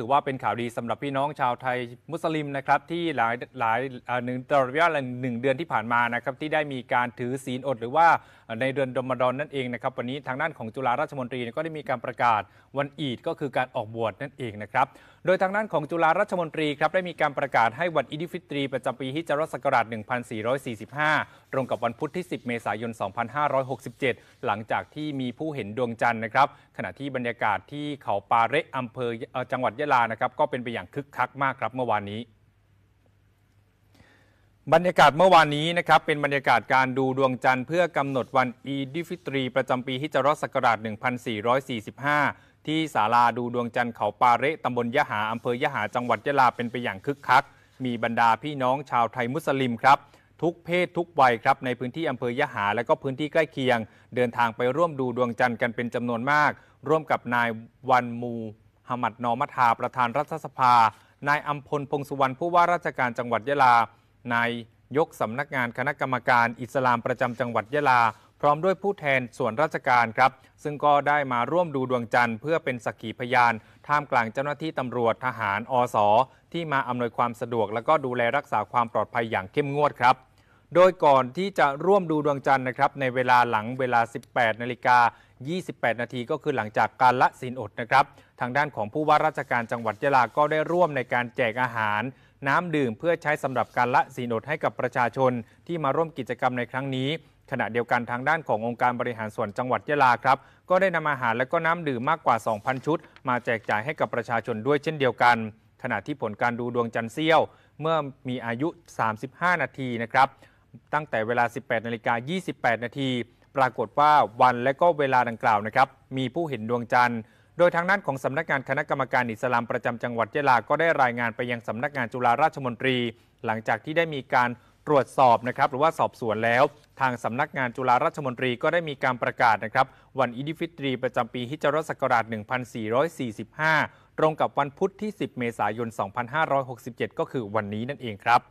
ถือว่าเป็นข่าวดีสำหรับพี่น้องชาวไทยมุสลิมนะครับที่หลายหลายหนึ่งตลอดระยะเวลาหนึ่งเดือนที่ผ่านมานะครับที่ได้มีการถือศีลอดหรือว่าในเดือนดอมดอนนั่นเองนะครับวันนี้ทางด้านของจุฬาราชมนตรีก็ได้มีการประกาศวันอีดก็คือการออกบวชนั่นเองนะครับโดยทางด้านของจุฬาราชมนตรีครับได้มีการประกาศให้วันอิดิฟิตรี ประจำปีฮิจรัสกราช1445 ตรงกับวันพุธที่ 10 เมษายน 2567 หลังจากที่มีผู้เห็นดวงจันทร์นะครับ ขณะที่บรรยากาศที่เขาปาเระอาเภอจังหวัดยะลานะครับก็เป็นไปอย่างคึกคักมากครับเมื่อวานนี้ บรรยากาศเมื่อวานนี้นะครับเป็นบรรยากาศการดูดวงจันทร์เพื่อกำหนดวันอีดิฟิตรี ประจำปีฮิจรัสศักราช 1445 ที่ศาลาดูดวงจันทร์เขาปาเระตาบลยะหาอำเภอยะหาจังหวัดยะลาเป็นไปอย่างคึกคักมีบรรดาพี่น้องชาวไทยมุสลิมครับทุกเพศทุกวัยครับในพื้นที่อำเภอยะหาและก็พื้นที่ใกล้เคียง เดินทางไปร่วมดูดวงจันทร์กันเป็นจำนวนมาก ร่วมกับนายวันมูหมัดนอมัทาประธานรัฐสภา นายอัมพลพงสุวรรณผู้ว่าราชการจังหวัดยะลา นายยกสำนักงานคณะกรรมการอิสลามประจำจังหวัดยะลา พร้อมด้วยผู้แทนส่วนราชการครับ ซึ่งก็ได้มาร่วมดูดวงจันทร์เพื่อเป็นสักขีพยาน ท่ามกลางเจ้าหน้าที่ตำรวจทหารอสอที่มาอำนวยความสะดวก และก็ดูแลรักษาความปลอดภัยอย่างเข้มงวดครับโดยก่อนที่จะร่วมดูดวงจันทร์นะครับในเวลาหลังเวลา 18 นาฬิกา28 นาทีก็คือหลังจากการละศีลอดนะครับทางด้านของผู้ว่าราชการจังหวัดยะลาก็ได้ร่วมในการแจกอาหาร น้ำดื่มเพื่อใช้สำหรับการละศีลอดให้กับประชาชนที่มาร่วมกิจกรรมในครั้งนี้ ขณะเดียวกันทางด้านขององค์การบริหารส่วนจังหวัดยะลาครับก็ได้นำอาหารและก็น้ำดื่มมากกว่า 2,000 ชุด มาแจกจ่ายให้กับประชาชนด้วยเช่นเดียวกัน ขณะที่ผลการดูดวงจันทร์เสี้ยว เมื่อมีอายุ 35 นาทีนะครับตั้งแต่เวลา 18 นาฬิกา 28 นาที ปรากฏว่าวันและก็เวลาดังกล่าวนะครับ มีผู้เห็นดวงจันทร์ โดยทางด้านของสำนักงานคณะกรรมการอิสลามประจำจังหวัดยะลา ก็ได้รายงานไปยังสำนักงานจุฬาราชมนตรี หลังจากที่ได้มีการตรวจสอบนะครับ หรือว่าสอบสวนแล้ว ทางสำนักงานจุฬาราชมนตรี ก็ได้มีการประกาศนะครับ วันอิดิฟิตรี ประจำปีฮิจรัสศกราช 1445 ตรงกับวันพุทธที่ 10 เมษายน 2567 ก็คือวันนี้นั่นเองครับ